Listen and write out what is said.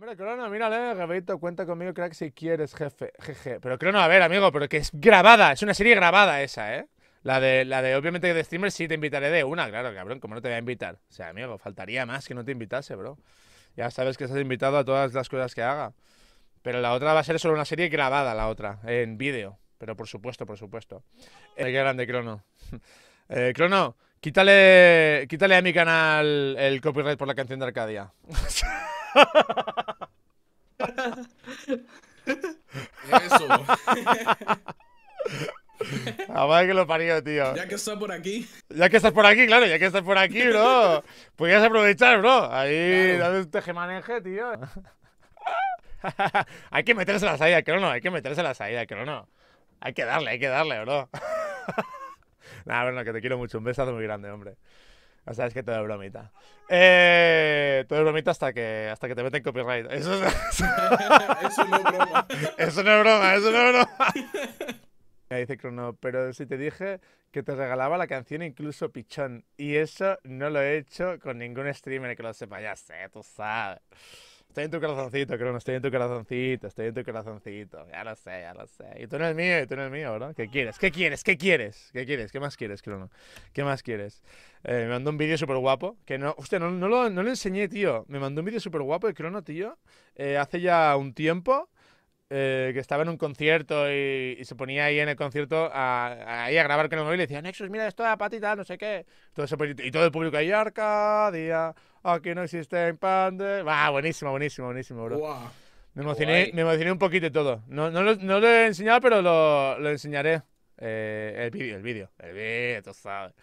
Mira, Crono, mírale, Gabito, cuenta conmigo, crack, si quieres, jefe. Jeje. Pero Crono, a ver, amigo, pero que es grabada, es una serie grabada esa, ¿eh? La de, la de, obviamente, de streamer sí te invitaré de una, claro, cabrón, ¿cómo no te voy a invitar. O sea, amigo, faltaría más que no te invitase, bro. Ya sabes que estás invitado a todas las cosas que haga. Pero la otra va a ser solo una serie grabada, la otra, en vídeo. Pero por supuesto, por supuesto. El eh, qué grande, Crono. Eh, Crono, quítale, quítale a mi canal el copyright por la canción de Arcadia. Eso. Ah, que lo parió, tío. Ya que estás por aquí. Ya que estás por aquí, claro, ya que estás por aquí, bro. Podrías aprovechar, bro. Ahí, dale un maneje, tío. hay que meterse la salida creo no, hay que meterse la salida, creo no, Hay que darle, hay que darle, bro. Nada, bueno, que te quiero mucho. Un besazo muy grande, hombre. O sea, es que te es bromita. Eh. Pero bromito hasta que, hasta que te meten copyright. Eso, no es broma. Eso no es broma, eso no es broma. Me dice Crono, pero si te dije que te regalaba la canción incluso pichón. Y eso no lo he hecho con ningún streamer que lo sepa. Ya sé, tú sabes. Estoy en tu corazoncito, Crono, estoy en tu corazoncito, estoy en tu corazoncito. Ya lo sé, ya lo sé. Y tú no el mío, y tú en el mío, ¿verdad? ¿Qué quieres? ¿Qué quieres? ¿Qué quieres? ¿Qué quieres? ¿Qué más quieres, Crono? ¿Qué más quieres? Eh, me mandó un vídeo súper guapo, que no, usted no, no, lo, enseñé, tío. Me mandó un vídeo súper guapo de Crono, tío, eh, hace ya un tiempo. Eh, que estaba en un concierto y, se ponía ahí en el concierto a, ahí a grabar con el móvil y decía, Nexus, mira esto la patita, no sé qué. Todo pues, y todo el público ahí, día». Aquí no existe pandas. Va, buenísimo, buenísimo, buenísimo, bro. Me emocioné, un poquito de todo. No, no, lo, he enseñado, pero lo, enseñaré. el vídeo, el vídeo. El vídeo, tú sabes.